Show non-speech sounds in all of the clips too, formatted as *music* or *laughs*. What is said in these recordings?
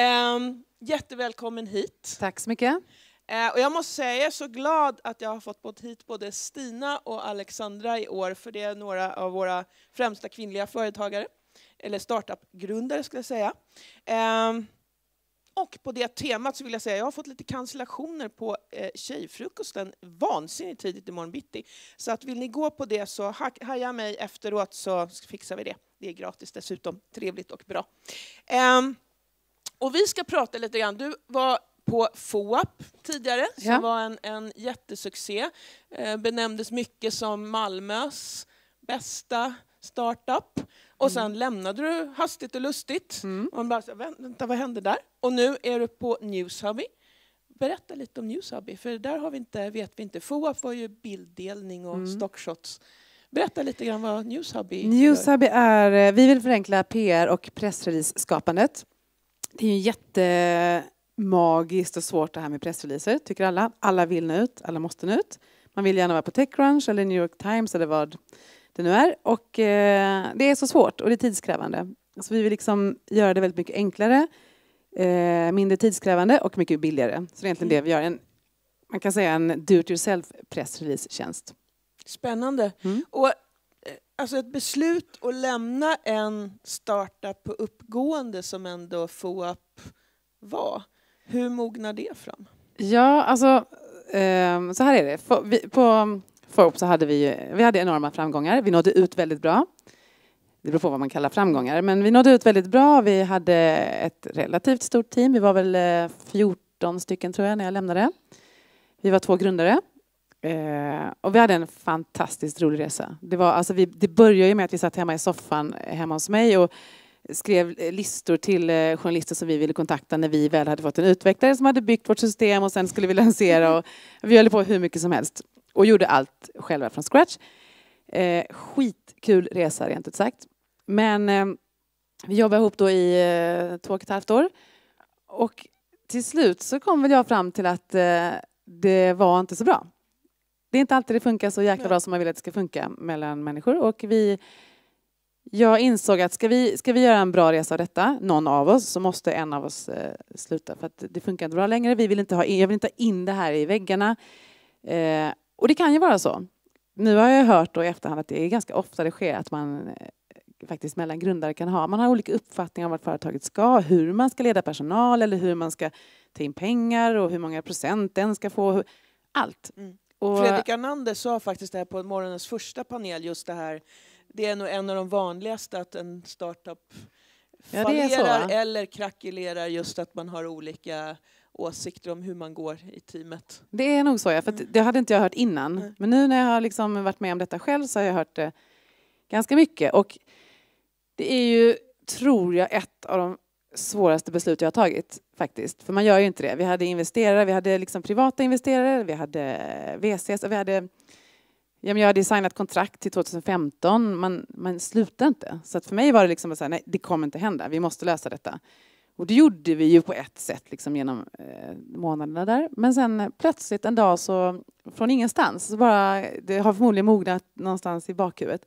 Um, jättevälkommen hit. Tack så mycket. Uh, och jag måste säga, jag är så glad att jag har fått hit både Stina och Alexandra i år, för det är några av våra främsta kvinnliga företagare, eller startup-grundare skulle jag säga. Um, och på det temat så vill jag säga, jag har fått lite cancellationer på eh, tjejfrukosten vansinnigt tidigt imorgon bitti. Så att vill ni gå på det så haja mig efteråt så fixar vi det. Det är gratis dessutom, trevligt och bra. Um, och vi ska prata lite grann. Du var på FOAP tidigare, som ja. var en, en jättesuccé. Eh, benämndes mycket som Malmös bästa startup. Och sen mm. lämnade du hastigt och lustigt. Mm. Och bara, vänta, vad hände där? Och nu är du på Newshubby. Berätta lite om Newshubby, för där har vi inte, vet vi inte. FOAP var ju bilddelning och mm. stockshots. Berätta lite grann vad Newshubby Newshubby är, eh, vi vill förenkla PR och pressrelease-skapandet. Det är ju jättemagiskt och svårt det här med pressreleaser, tycker alla. Alla vill nå ut, alla måste nå ut. Man vill gärna vara på Techcrunch eller New York Times eller vad det nu är. Och eh, det är så svårt och det är tidskrävande. Så alltså, vi vill liksom göra det väldigt mycket enklare, eh, mindre tidskrävande och mycket billigare. Så det är egentligen mm. det vi gör. En, man kan säga en do it yourself pressrelease-tjänst. Spännande. Mm. Och alltså ett beslut att lämna en startup på uppgående som ändå FOAP var, hur mognar det fram? Ja, alltså ehm, så här är det. På FOAP så hade vi, vi hade enorma framgångar. Vi nådde ut väldigt bra. Det beror på vad man kallar framgångar. Men vi nådde ut väldigt bra. Vi hade ett relativt stort team. Vi var väl 14 eh, stycken tror jag när jag lämnade. Vi var två grundare. Eh, och vi hade en fantastiskt rolig resa. Det, var, alltså vi, det började ju med att vi satt hemma i soffan eh, hemma hos mig och skrev eh, listor till eh, journalister som vi ville kontakta när vi väl hade fått en utvecklare som hade byggt vårt system och sen skulle vi lansera. Och vi höll på hur mycket som helst och gjorde allt själva från scratch. Eh, skitkul resa rent ut sagt. Men eh, vi jobbade ihop då i eh, två och ett halvt år. Och till slut så kom väl jag fram till att eh, det var inte så bra det är inte alltid det funkar så jäkla bra som man vill att det ska funka mellan människor. Och vi, jag insåg att ska vi, ska vi göra en bra resa av detta, någon av oss, så måste en av oss eh, sluta för att det funkar inte bra längre. Vi vill inte ha jag vill inte ha in det här i väggarna. Eh, och det kan ju vara så. Nu har jag hört då i efterhand att det är ganska ofta det sker att man eh, faktiskt mellan grundare kan ha, man har olika uppfattningar om vad företaget ska, hur man ska leda personal eller hur man ska ta in pengar och hur många procent den ska få. Hur, allt. Mm. Och... Fredrik Arnander sa faktiskt det här på morgonens första panel, just det här. Det är nog en av de vanligaste att en startup ja, fallerar eller krackelerar just att man har olika åsikter om hur man går i teamet. Det är nog så, ja, för mm. det hade inte jag hört innan. Nej. Men nu när jag har liksom varit med om detta själv så har jag hört det ganska mycket. Och det är ju, tror jag, ett av de svåraste beslut jag har tagit faktiskt. För man gör ju inte det. Vi hade investerare, vi hade liksom privata investerare, vi hade eh, VCs och vi hade Ja, men jag hade designat kontrakt till 2015, man, man slutade inte. Så att för mig var det liksom så här, nej det kommer inte hända, vi måste lösa detta. Och det gjorde vi ju på ett sätt liksom genom eh, månaderna där. Men sen eh, plötsligt en dag så, från ingenstans, så bara, det har förmodligen mognat någonstans i bakhuvudet,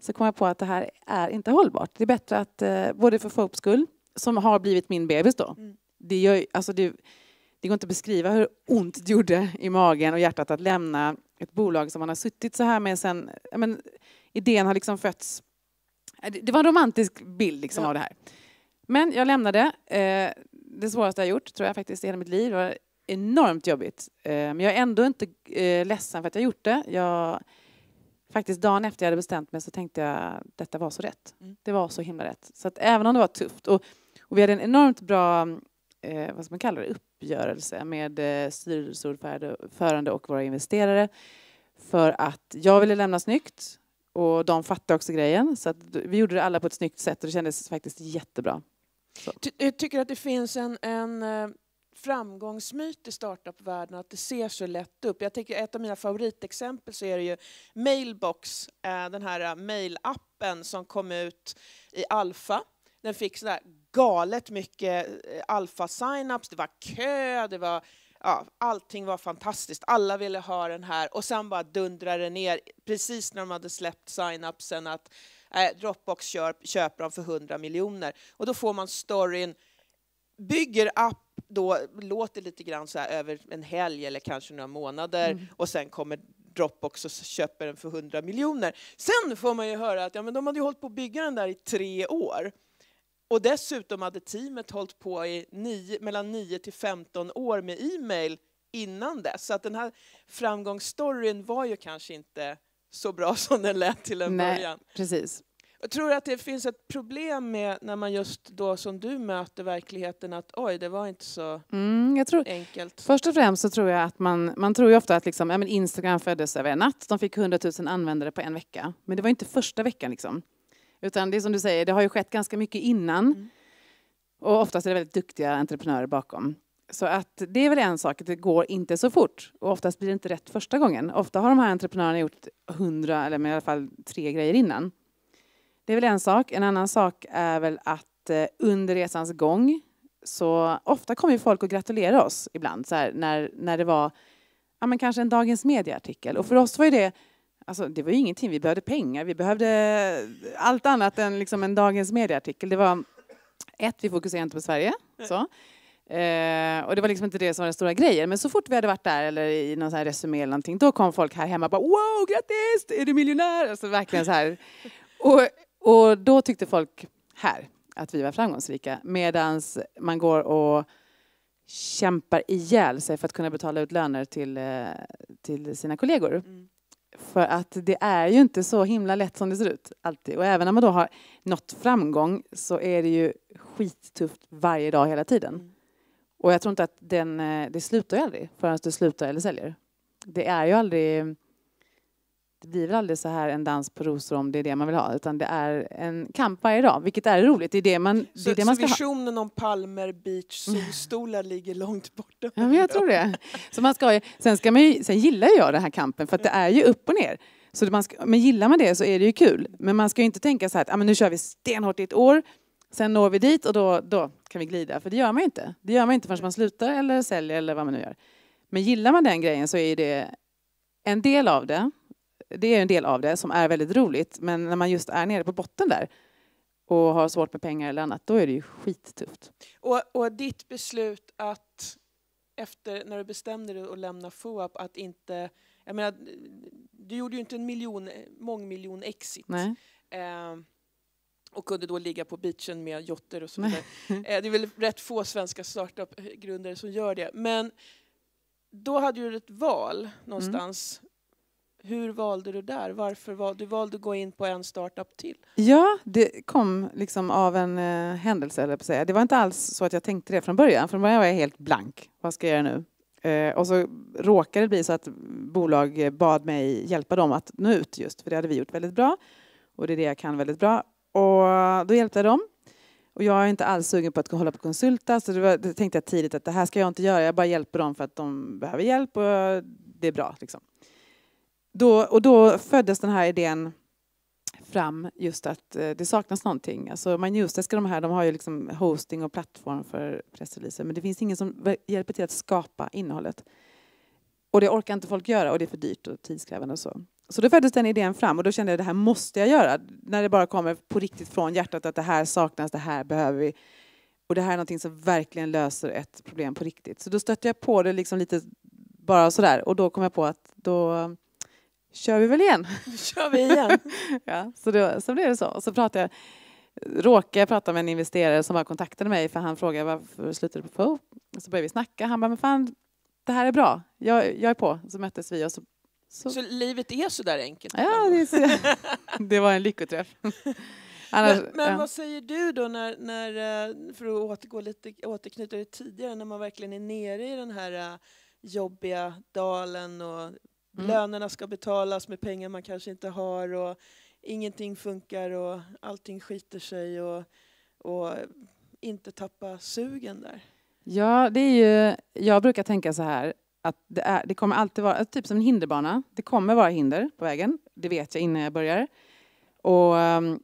så kom jag på att det här är inte hållbart. Det är bättre att, eh, både för folks skull, som har blivit min bebis då. Mm. Det, gör, alltså det, det går inte att beskriva hur ont det gjorde i magen och hjärtat att lämna ett bolag som man har suttit så här med sen, men, idén har liksom fötts. Äh, det var en romantisk bild liksom ja. av det här. Men jag lämnade. Eh, det svåraste jag gjort, tror jag faktiskt, i hela mitt liv. Det var enormt jobbigt. Eh, men jag är ändå inte eh, ledsen för att jag gjort det. Jag, faktiskt dagen efter jag hade bestämt mig så tänkte jag detta var så rätt. Mm. Det var så himla rätt. Så att även om det var tufft. Och och vi hade en enormt bra, eh, vad ska man kalla det, uppgörelse med eh, styrelseordförande och våra investerare. För att jag ville lämna snyggt och de fattade också grejen. Så vi gjorde det alla på ett snyggt sätt och det kändes faktiskt jättebra. Så. Jag eh, tycker att det finns en, en eh, framgångsmyt i startupvärlden att det ser så lätt upp. Jag tänker ett av mina favoritexempel så är det ju Mailbox, eh, den här mailappen som kom ut i alfa. Den fick sådär galet mycket eh, alfa-signups, det var kö, det var ja, allting var fantastiskt. Alla ville ha den här och sen bara dundrade det ner precis när de hade släppt sign-upsen att eh, Dropbox köp, köper dem för 100 miljoner. Och då får man storyn, bygger app då låter lite grann så här över en helg eller kanske några månader mm. och sen kommer Dropbox och köper den för 100 miljoner. Sen får man ju höra att ja, men de hade ju hållit på att bygga den där i tre år. Och dessutom hade teamet hållit på i nio, mellan 9 till 15 år med e-mail innan dess. Så att den här framgångsstoryn var ju kanske inte så bra *laughs* som den lät till en Nej, början. Precis. Jag tror att det finns ett problem med när man just då som du möter verkligheten att oj, det var inte så mm, tror, enkelt? Först och främst så tror jag att man, man tror ju ofta att liksom, ja, men Instagram föddes över en natt, de fick 100 000 användare på en vecka. Men det var inte första veckan liksom. Utan det som du säger, det har ju skett ganska mycket innan. Mm. Och oftast är det väldigt duktiga entreprenörer bakom. Så att det är väl en sak, att det går inte så fort. Och oftast blir det inte rätt första gången. Ofta har de här entreprenörerna gjort hundra, eller i alla fall tre grejer innan. Det är väl en sak. En annan sak är väl att eh, under resans gång så ofta kommer ju folk och gratulerar oss ibland. Så här, när, när det var ja, men kanske en Dagens medieartikel. Och för oss var ju det Alltså, det var ju ingenting, vi behövde pengar, vi behövde eh, allt annat än liksom en Dagens medieartikel. Det var ett, vi fokuserade inte på Sverige. Så. Eh, och det var liksom inte det som var den stora grejen. Men så fort vi hade varit där eller i någon sån här resumé eller någonting, då kom folk här hemma och bara wow, grattis, är du miljonär? Alltså verkligen så här. Och, och då tyckte folk här att vi var framgångsrika. Medan man går och kämpar ihjäl sig för att kunna betala ut löner till, eh, till sina kollegor. Mm. För att det är ju inte så himla lätt som det ser ut alltid. Och även när man då har nått framgång så är det ju skittufft varje dag hela tiden. Mm. Och jag tror inte att den, eh, det slutar ju aldrig förrän du slutar eller säljer. Det är ju aldrig det blir väl aldrig så här en dans på rosor om det är det man vill ha, utan det är en kamp varje dag, vilket är roligt. Det är det man, så, det är det man ska visionen ha. om palmer, beach, solstolar ligger långt borta? Ja, men jag tror det. Så man ska, sen, ska man ju, sen gillar jag den här kampen, för det är ju upp och ner. Så man ska, men gillar man det så är det ju kul. Men man ska ju inte tänka så här att ah, men nu kör vi stenhårt i ett år, sen når vi dit och då, då kan vi glida. För det gör man ju inte. Det gör man inte förrän man slutar eller säljer eller vad man nu gör. Men gillar man den grejen så är det en del av det det är en del av det som är väldigt roligt. Men när man just är nere på botten där och har svårt med pengar eller annat, då är det ju skittufft. Och, och ditt beslut att efter när du bestämde dig att lämna FOAP att inte... Jag menar, du gjorde ju inte en miljon, mångmiljon exit. Eh, och kunde då ligga på beachen med jotter och så vidare. Eh, det är väl rätt få svenska startup-grundare som gör det. Men då hade du ett val någonstans. Mm. Hur valde du där? Varför val, du valde att gå in på en startup till? Ja, det kom liksom av en eh, händelse, eller säga. Det var inte alls så att jag tänkte det från början. Från början var jag helt blank. Vad ska jag göra nu? Eh, och så råkade det bli så att bolag bad mig hjälpa dem att nå ut just, för det hade vi gjort väldigt bra. Och det är det jag kan väldigt bra. Och då hjälpte jag dem. Och jag är inte alls sugen på att hålla på konsulta, så det, var, det tänkte jag tidigt att det här ska jag inte göra. Jag bara hjälper dem för att de behöver hjälp och det är bra. Liksom då, och då föddes den här idén fram just att eh, det saknas någonting. Alltså man newsdesk de här, de har ju liksom hosting och plattform för pressreleaser men det finns ingen som hjälper till att skapa innehållet. Och det orkar inte folk göra och det är för dyrt och tidskrävande och så. Så då föddes den idén fram och då kände jag det här måste jag göra. När det bara kommer på riktigt från hjärtat att det här saknas, det här behöver vi. Och det här är någonting som verkligen löser ett problem på riktigt. Så då stötte jag på det liksom lite bara sådär och då kom jag på att då kör vi väl igen. *laughs* kör vi igen. *laughs* ja, så, då, så blev det så. Och så pratade jag, råkade jag prata med en investerare som bara kontaktade mig för han frågade varför slutade du på FO? så började vi snacka. Han bara, men fan, det här är bra. Jag, jag är på. Så möttes vi och så så. så, livet är så där enkelt? Ja, det, så, *laughs* det var en lyckoträff. Annars, men, men ja. vad säger du då, när, när, eh, för att återgå lite, återknyta det tidigare, när man verkligen är nere i den här eh, jobbiga dalen och Mm. Lönerna ska betalas med pengar man kanske inte har och ingenting funkar och allting skiter sig och, och inte tappa sugen där. Ja, det är ju, jag brukar tänka så här att det, är, det kommer alltid vara, typ som en hinderbana, det kommer vara hinder på vägen, det vet jag innan jag börjar. Och um,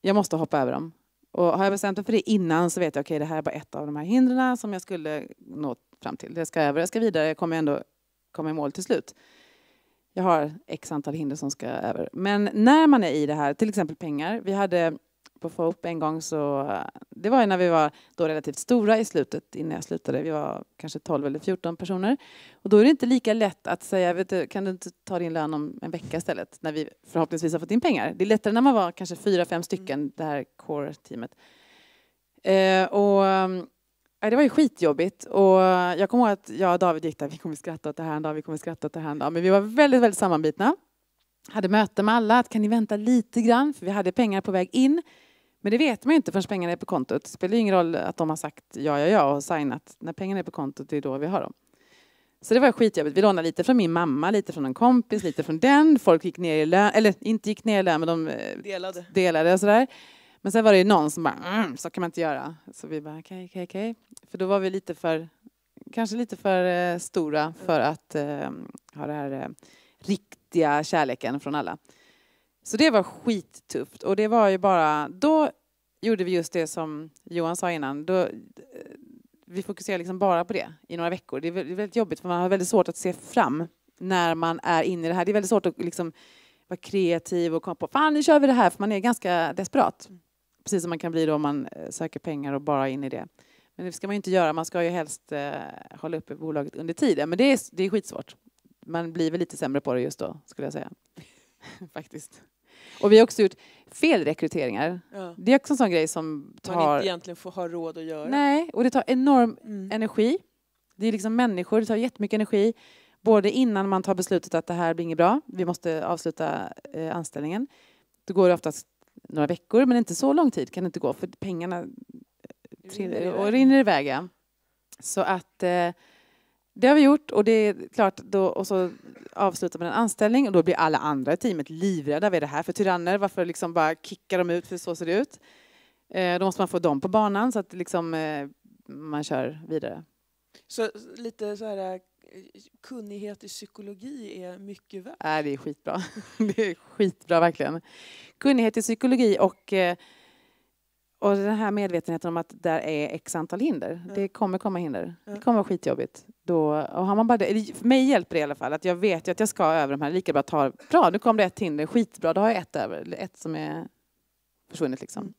jag måste hoppa över dem. Och har jag bestämt mig för det innan så vet jag, okej okay, det här är bara ett av de här hindren som jag skulle nå fram till. Det ska jag över, jag ska vidare, jag kommer ändå komma i mål till slut jag har x antal hinder som ska över. Men när man är i det här, till exempel pengar. Vi hade på FOP en gång så, det var ju när vi var då relativt stora i slutet innan jag slutade. Vi var kanske 12 eller 14 personer. Och då är det inte lika lätt att säga, vet du, kan du inte ta din lön om en vecka istället? När vi förhoppningsvis har fått in pengar. Det är lättare när man var kanske fyra, fem stycken, det här core-teamet. Eh, och det var ju skitjobbigt. Och jag kommer ihåg att jag och David gick där, vi kommer skratta åt det här en dag, vi kommer skratta åt det här en dag. Men vi var väldigt, väldigt sammanbitna. Hade möte med alla, att kan ni vänta lite grann? För vi hade pengar på väg in. Men det vet man ju inte förrän pengarna är på kontot. Det spelar ju ingen roll att de har sagt ja, ja, ja och signat. När pengarna är på kontot, det är då vi har dem. Så det var skitjobbigt. Vi lånade lite från min mamma, lite från en kompis, lite från den. Folk gick ner i lön, eller inte gick ner i lön, men de eh, delade, delade och sådär. Men sen var det ju någon som bara, mm, så kan man inte göra. Så vi bara, okej, okay, okej, okay, okej. Okay. För då var vi lite för, kanske lite för eh, stora för att eh, ha den här eh, riktiga kärleken från alla. Så det var skittufft och det var ju bara, då gjorde vi just det som Johan sa innan, då, eh, vi fokuserade liksom bara på det i några veckor. Det är väldigt jobbigt för man har väldigt svårt att se fram när man är inne i det här. Det är väldigt svårt att liksom vara kreativ och komma på, fan nu kör vi det här, för man är ganska desperat. Precis som man kan bli då om man eh, söker pengar och bara in i det. Men det ska man ju inte göra. Man ska ju helst eh, hålla uppe bolaget under tiden. Men det är, det är skitsvårt. Man blir väl lite sämre på det just då, skulle jag säga. *laughs* Faktiskt. Och vi har också gjort felrekryteringar. Ja. Det är också en sån grej som tar... Man inte egentligen får ha råd att göra. Nej, och det tar enorm mm. energi. Det är liksom människor, det tar jättemycket energi. Både innan man tar beslutet att det här blir inget bra, vi måste avsluta eh, anställningen. Då går det oftast några veckor, men inte så lång tid kan det inte gå för pengarna rinner och rinner iväg. Ja. Så att eh, det har vi gjort och det är klart, då, och så avslutar man en anställning och då blir alla andra i teamet livrädda. Vad är det här för tyranner? Varför liksom bara kicka dem ut? För så ser det ut. Eh, då måste man få dem på banan så att liksom, eh, man kör vidare. Så lite så här eh, kunnighet i psykologi är mycket värt? Äh, det är skitbra. *laughs* det är skitbra verkligen. Kunnighet i psykologi och eh, och den här medvetenheten om att där är x antal hinder. Ja. Det kommer komma hinder. Ja. Det kommer vara skitjobbigt. Då, och har man bara det, för mig hjälper det i alla fall att jag vet ju att jag ska över de här. Lika bra ta, bra nu kom det ett hinder, skitbra, då har jag ett över. Ett som är försvunnet liksom.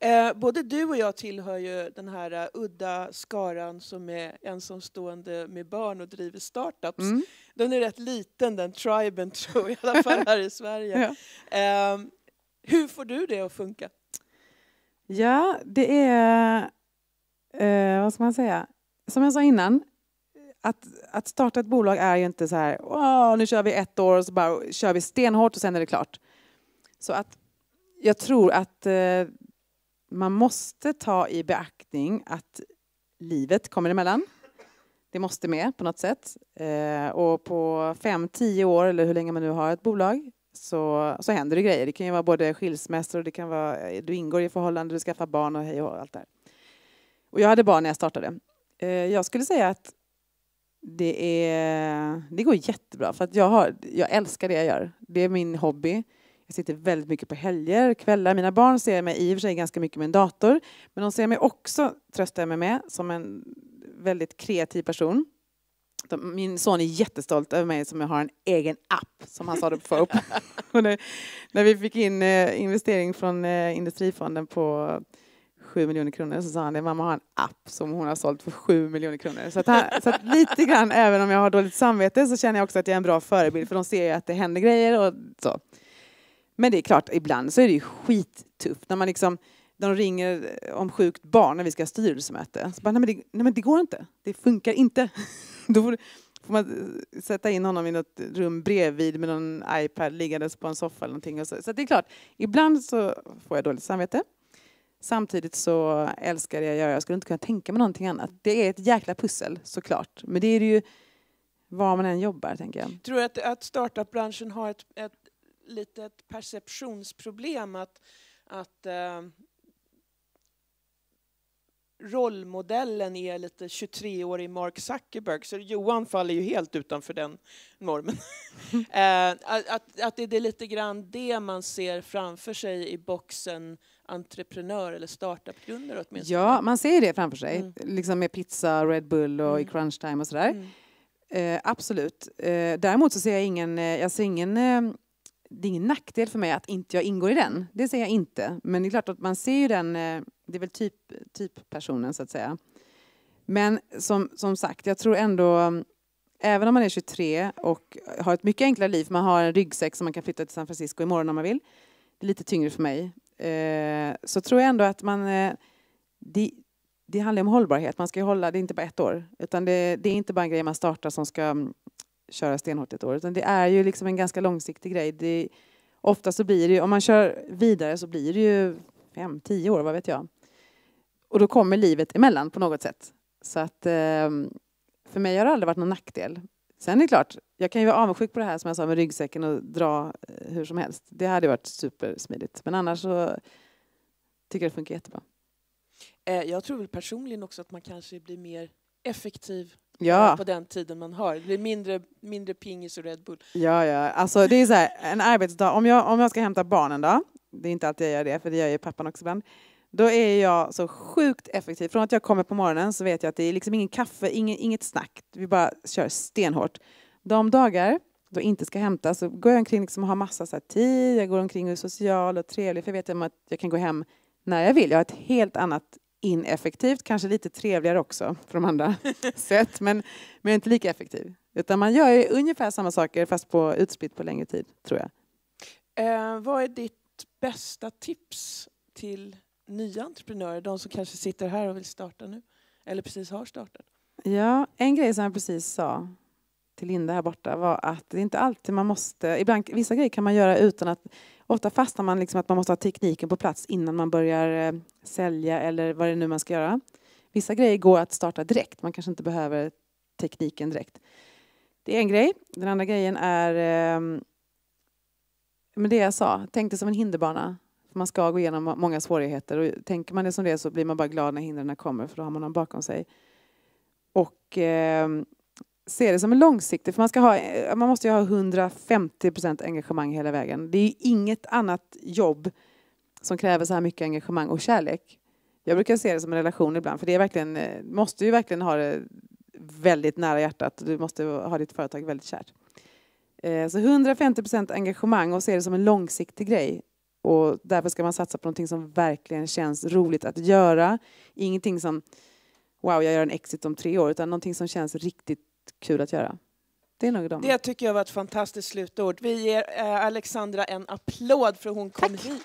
Mm. Eh, både du och jag tillhör ju den här uh, udda skaran som är ensamstående med barn och driver startups. Mm. Den är rätt liten den triben *laughs* tror jag, i alla fall här i Sverige. *laughs* Ja. Eh, hur får du det att funka? Ja, det är, eh, vad ska man säga, som jag sa innan, att, att starta ett bolag är ju inte så här, nu kör vi ett år och så bara kör vi stenhårt och sen är det klart. Så att jag tror att eh, man måste ta i beaktning att livet kommer emellan. Det måste med på något sätt. Eh, och på fem, tio år eller hur länge man nu har ett bolag så, så händer det grejer. Det kan ju vara både skilsmässor och det kan vara, eh, du ingår i förhållande, du skaffar barn och hej och allt där. Och jag hade barn när jag startade. Eh, jag skulle säga att det, är, det går jättebra för att jag, har, jag älskar det jag gör. Det är min hobby. Jag sitter väldigt mycket på helger, kvällar. Mina barn ser mig i och för sig ganska mycket med en dator. Men de ser mig också, tröstar jag mig med, som en väldigt kreativ person. Min son är jättestolt över mig som jag har en egen app, som han sa det på upp. *laughs* när, vi fick in eh, investering från eh, Industrifonden på 7 miljoner kronor så sa han det, mamma har en app som hon har sålt för 7 miljoner kronor. Så, att, han, så att lite grann, även om jag har dåligt samvete, så känner jag också att jag är en bra förebild för de ser ju att det händer grejer och så. Men det är klart, ibland så är det ju skittufft när man liksom de ringer eh, om sjukt barn när vi ska ha styrelsemöte. Så bara, nej men, det, nej men det går inte. Det funkar inte. *laughs* *laughs* då får, man eh, sätta in honom i något rum bredvid med någon iPad liggandes på en soffa eller någonting. så. så det är klart, ibland så får jag dåligt samvete. Samtidigt så älskar jag att göra, jag skulle inte kunna tänka mig någonting annat. Det är ett jäkla pussel såklart, men det är det ju var man än jobbar tänker jag. Tror du att, att startupbranschen har ett, ett litet perceptionsproblem att, att eh, rollmodellen är lite 23-årig Mark Zuckerberg, så Johan faller ju helt utanför den normen. *laughs* Eh, att, att det är lite grann det man ser framför sig i boxen entreprenör eller startupgrundare åtminstone. Ja, man ser det framför sig, mm. liksom med pizza, Red Bull och mm. i crunchtime och sådär. Mm. Eh, absolut. Eh, däremot så ser jag ingen, eh, jag ser ingen eh, det är ingen nackdel för mig att inte jag ingår i den. Det ser jag inte. Men det är klart att man ser ju den eh, det är väl typ, typ personen så att säga. Men som, som sagt, jag tror ändå, även om man är 23 och har ett mycket enklare liv, man har en ryggsäck som man kan flytta till San Francisco imorgon om man vill, det är lite tyngre för mig, eh, så tror jag ändå att man, eh, det, det handlar om hållbarhet, man ska hålla, det är inte bara ett år, utan det, det är inte bara en grej man startar som ska mm, köra stenhårt ett år, utan det är ju liksom en ganska långsiktig grej. ofta så blir det ju, om man kör vidare så blir det ju fem, tio år, vad vet jag. Och då kommer livet emellan på något sätt. Så att ehm, för mig har det aldrig varit någon nackdel. Sen är det klart, jag kan ju vara avundsjuk på det här som jag sa med ryggsäcken och dra eh, hur som helst. Det hade varit supersmidigt. Men annars så tycker jag det funkar jättebra. Eh, jag tror väl personligen också att man kanske blir mer effektiv eh, ja. på den tiden man har. Det blir mindre, mindre pingis och Red Bull. Ja, ja. Alltså, det är så här, en arbetsdag. Om jag, om jag ska hämta barnen då, det är inte alltid jag gör det, för det gör ju pappan också ibland. Då är jag så sjukt effektiv. Från att jag kommer på morgonen så vet jag att det är liksom ingen kaffe, ingen, inget snack. Vi bara kör stenhårt. De dagar då jag inte ska hämta så går jag omkring liksom och har massa så tid. Jag går omkring och är social och trevlig för jag vet att jag kan gå hem när jag vill. Jag har ett helt annat ineffektivt, kanske lite trevligare också för de andra *laughs* sätt, men, men inte lika effektiv. Utan man gör ju ungefär samma saker fast på, utspritt på längre tid, tror jag. Eh, vad är ditt bästa tips till nya entreprenörer, de som kanske sitter här och vill starta nu eller precis har startat? Ja, en grej som jag precis sa till Linda här borta var att det är inte alltid man måste, ibland, vissa grejer kan man göra utan att, ofta fastnar man liksom att man måste ha tekniken på plats innan man börjar eh, sälja eller vad det är nu man ska göra. Vissa grejer går att starta direkt, man kanske inte behöver tekniken direkt. Det är en grej. Den andra grejen är ehm, men det jag sa, tänk dig som en hinderbana man ska gå igenom många svårigheter och tänker man det som det så blir man bara glad när hindren kommer för då har man dem bakom sig. Och eh, se det som en långsiktig, för man, ska ha, eh, man måste ju ha 150 engagemang hela vägen. Det är inget annat jobb som kräver så här mycket engagemang och kärlek. Jag brukar se det som en relation ibland, för det är verkligen, eh, måste ju verkligen ha det väldigt nära hjärtat. Du måste ha ditt företag väldigt kärt. Eh, så 150 engagemang och se det som en långsiktig grej. Och därför ska man satsa på någonting som verkligen känns roligt att göra. Ingenting som wow, jag gör en exit om tre år, utan någonting som känns riktigt kul att göra. Det, är nog de. det tycker jag var ett fantastiskt slutord. Vi ger eh, Alexandra en applåd för hon kom hit.